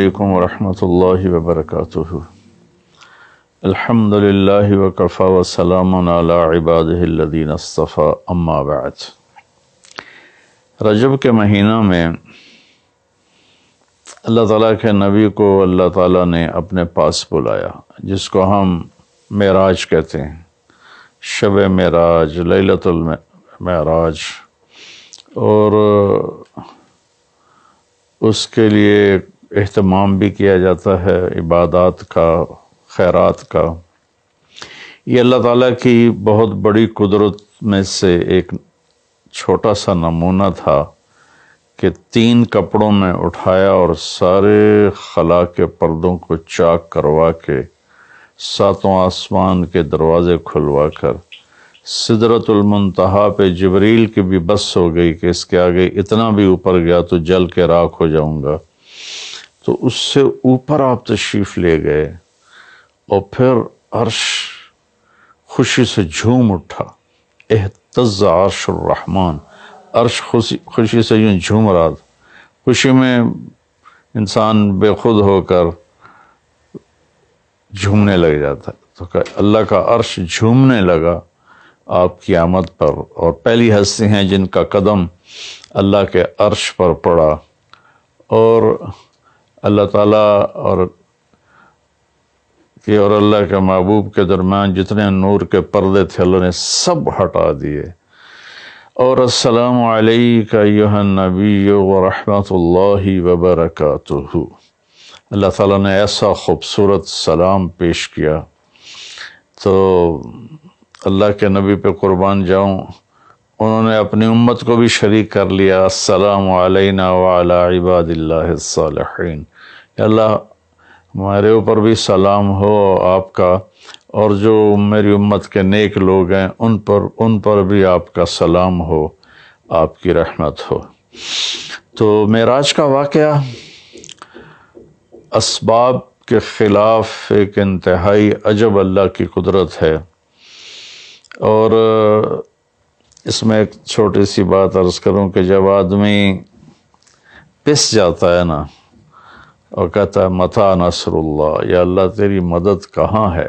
अलैक्म वरहमतुल्लाहि व बरकातुहू अल्हम्दुलिल्लाहि व कफ़ा व सलामुन अला इबादिहि लदीन अस्तफ़ा अम्मा बाद रजब के महीना में अल्लाह ताला के नबी को अल्लाह ताला ने अपने पास बुलाया जिसको हम मेराज कहते हैं शब मेराज लतुल महराज और उसके लिए एहतमाम भी किया जाता है इबादत का खैरात का ये अल्लाह ताला की बहुत बड़ी कुदरत में से एक छोटा सा नमूना था कि तीन कपड़ों में उठाया और सारे खला के पर्दों को चाक करवा के सातों आसमान के दरवाज़े खुलवा कर सिदरतुलमतहा पे जबरील की भी बस हो गई कि इसके आगे इतना भी ऊपर गया तो जल के राख हो जाऊंगा तो उससे ऊपर आप तशरीफ ले गए और फिर अर्श खुशी से झूम उठा एहतज अर्शरहमान अर्श खुशी खुशी से यूँ झूम रहा था खुशी में इंसान बेखुद होकर झूमने लग जाता है तो अल्लाह का अर्श झूमने लगा आपकी आमद पर और पहली हस्ती हैं जिनका कदम अल्लाह के अर्श पर पड़ा और अल्लाह ताला और के और अल्लाह के महबूब के दरमियान जितने नूर के पर्दे थे अल्लाह ने सब हटा दिए और असलकन नबी वरहमतुल्लाहि वबरकatuhu अल्लाह ताला ने ऐसा ख़ूबसूरत सलाम पेश किया तो अल्लाह के नबी पे क़ुरबान जाऊँ उन्होंने अपनी उम्मत को भी शरीक कर लिया असलम वाला अल्लाह हमारे ऊपर भी सलाम हो आपका और जो मेरी उम्मत के नेक लोग हैं उन पर उन पर भी आपका सलाम हो आपकी रहमत हो तो मेराज का वाक़ इसबाब के ख़िलाफ़ एक इंतहाई अजब अल्लाह की कुदरत है और इसमें एक छोटी सी बात अर्ज करूं कि जब आदमी पिस जाता है ना और कहता है मता नसरुल्ला या अल्लाह तेरी मदद कहाँ है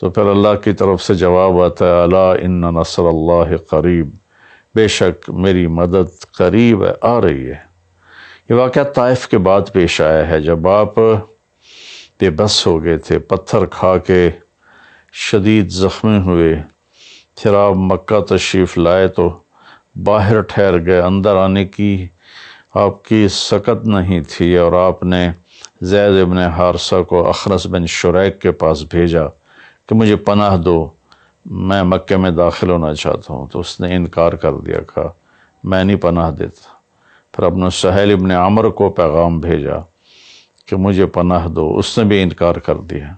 तो फिर अल्लाह की तरफ से जवाब आता है अला इन नसर अल्लाह करीब बेशक मेरी मदद करीब है आ रही है ये वाक़ ताइफ के बाद पेश आया है जब आप बेबस हो गए थे पत्थर खा के शदीद ज़ख्मी हुए फिर आप मक्का तशरीफ़ लाए तो बाहर ठहर गए अंदर आने की आपकी सकत नहीं थी और आपने जैद इबन हारसा को अखरस बिन शुरैक के पास भेजा कि मुझे पनाह दो मैं मक्के में दाखिल होना चाहता हूँ तो उसने इनकार कर दिया कहा मैं नहीं पनाह देता फिर अपने सहेल इबन आमर को पैगाम भेजा कि मुझे पनाह दो उसने भी इनकार कर दिया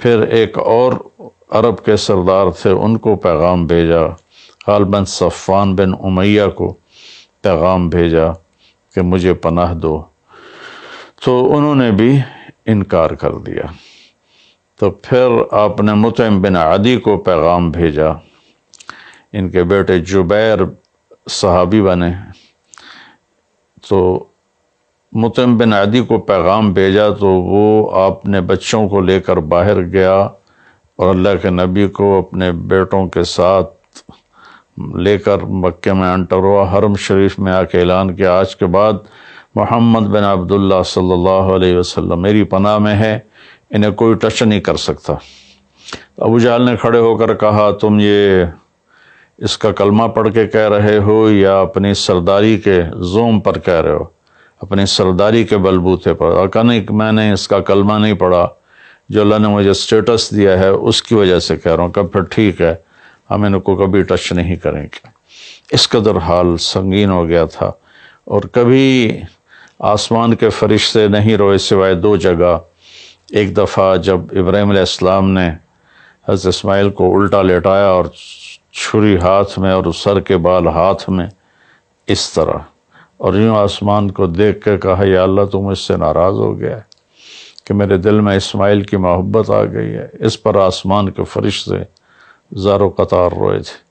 फिर एक और अरब के सरदार थे उनको पैगाम भेजा गालबन सफ़ान बिन उमैया को पैगाम भेजा कि मुझे पनाह दो तो उन्होंने भी इनकार कर दिया तो फिर आपने मुतम बिन आदि को पैगाम भेजा इनके बेटे जुबैर सहाबी बने तो मुतम बिन आदि को पैगाम भेजा तो वो आपने बच्चों को लेकर बाहर गया और अल्लाह के नबी को अपने बेटों के साथ लेकर मक्के में अंटर हुआ हरम शरीफ में आके ऐलान किया आज के बाद मोहम्मद बिन अब्दुल्ला सल्लल्लाहु अलैहि वसल्लम मेरी पनाह में है इन्हें कोई टच नहीं कर सकता अबू जाल ने खड़े होकर कहा तुम ये इसका कलमा पढ़ के कह रहे हो या अपनी सरदारी के जोम पर कह रहे हो अपनी सरदारी के बलबूते पर अका कहा नहीं मैंने इसका कलमा नहीं पढ़ा जो अल्लाह ने मुझे स्टेटस दिया है उसकी वजह से कह रहा हूँ कब फिर ठीक है हम इनको कभी टच नहीं करेंगे इस कदर हाल संगीन हो गया था और कभी आसमान के फरिश्ते नहीं रोए सिवाय दो जगह एक दफ़ा जब इब्राहिम इस्लाम ने हज़रत इसमाइल को उल्टा लेटाया और छुरी हाथ में और सर के बाल हाथ में इस तरह और यूँ आसमान को देख कर कहा या अल्लाह तुम इससे नाराज़ हो गया है कि मेरे दिल में इस्माइल की मोहब्बत आ गई है इस पर आसमान के फरिश्ते ज़ारो कतार रोए थे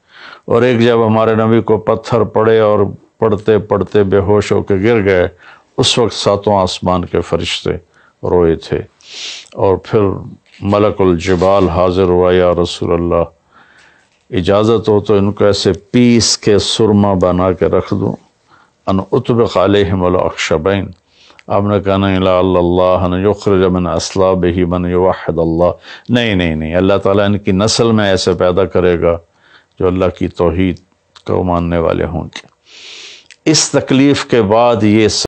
और एक जब हमारे नबी को पत्थर पड़े और पढ़ते पढ़ते बेहोश होकर गिर गए उस वक्त सातों आसमान के फरिश्ते रोए थे और फिर जबाल हाजिर हुआ या रसूल अल्लाह इजाज़त हो तो इनको ऐसे पीस के सुरमा बना के रख दूँ अन उतब खाल हमल अक्षबैन आपने कहना जमन असला बही मन युवाद अल्लाह नहीं नहीं नहीं अल्लाह ताला इनकी नस्ल में ऐसे पैदा करेगा जो अल्लाह की तोहद को मानने वाले होंगे इस तकलीफ़ के बाद ये